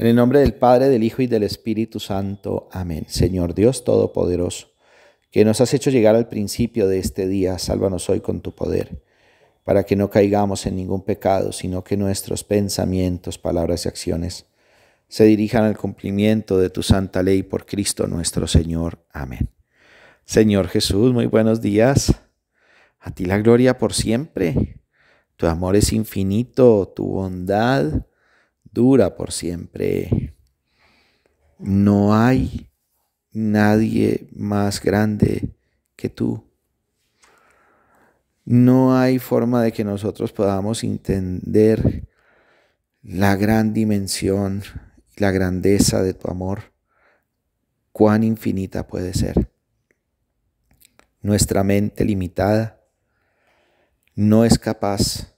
En el nombre del Padre, del Hijo y del Espíritu Santo. Amén. Señor Dios Todopoderoso, que nos has hecho llegar al principio de este día, sálvanos hoy con tu poder, para que no caigamos en ningún pecado, sino que nuestros pensamientos, palabras y acciones se dirijan al cumplimiento de tu santa ley por Cristo nuestro Señor. Amén. Señor Jesús, muy buenos días. A ti la gloria por siempre. Tu amor es infinito, tu bondad dura por siempre. No hay nadie más grande que tú. No hay forma de que nosotros podamos entender la gran dimensión, la grandeza de tu amor, cuán infinita puede ser. Nuestra mente limitada no es capaz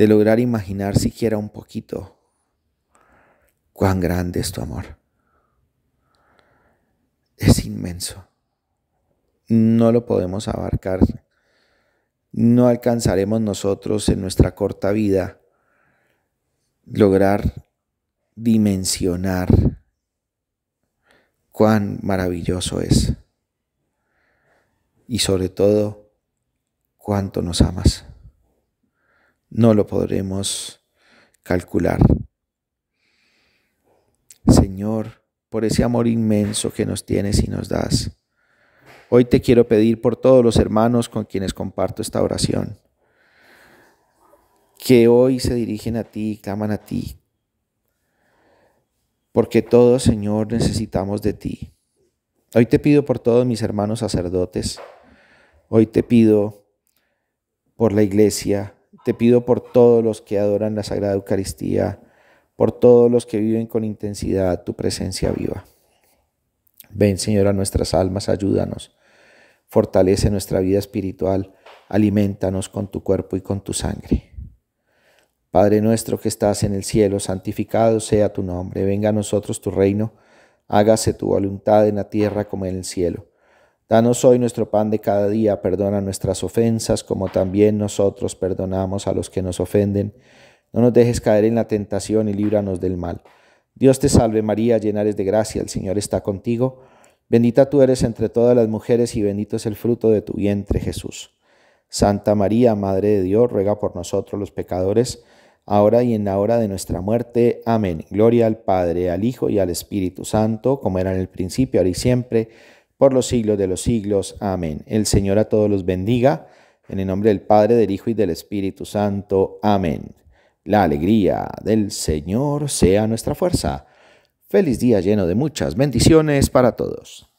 de lograr imaginar siquiera un poquito cuán grande es tu amor. Es inmenso. No lo podemos abarcar. No alcanzaremos nosotros en nuestra corta vida lograr dimensionar cuán maravilloso es y sobre todo cuánto nos amas no lo podremos calcular. Señor, por ese amor inmenso que nos tienes y nos das. Hoy te quiero pedir por todos los hermanos con quienes comparto esta oración, que hoy se dirigen a ti y claman a ti, porque todos, Señor, necesitamos de ti. Hoy te pido por todos mis hermanos sacerdotes, hoy te pido por la iglesia, te pido por todos los que adoran la Sagrada Eucaristía, por todos los que viven con intensidad tu presencia viva. Ven, Señor, a nuestras almas, ayúdanos. Fortalece nuestra vida espiritual, alimentanos con tu cuerpo y con tu sangre. Padre nuestro que estás en el cielo, santificado sea tu nombre, venga a nosotros tu reino, hágase tu voluntad en la tierra como en el cielo. Danos hoy nuestro pan de cada día, perdona nuestras ofensas como también nosotros perdonamos a los que nos ofenden. No nos dejes caer en la tentación y líbranos del mal. Dios te salve María, llena eres de gracia, el Señor está contigo. Bendita tú eres entre todas las mujeres y bendito es el fruto de tu vientre Jesús. Santa María, Madre de Dios, ruega por nosotros los pecadores, ahora y en la hora de nuestra muerte. Amén. Gloria al Padre, al Hijo y al Espíritu Santo, como era en el principio, ahora y siempre por los siglos de los siglos. Amén. El Señor a todos los bendiga, en el nombre del Padre, del Hijo y del Espíritu Santo. Amén. La alegría del Señor sea nuestra fuerza. Feliz día lleno de muchas bendiciones para todos.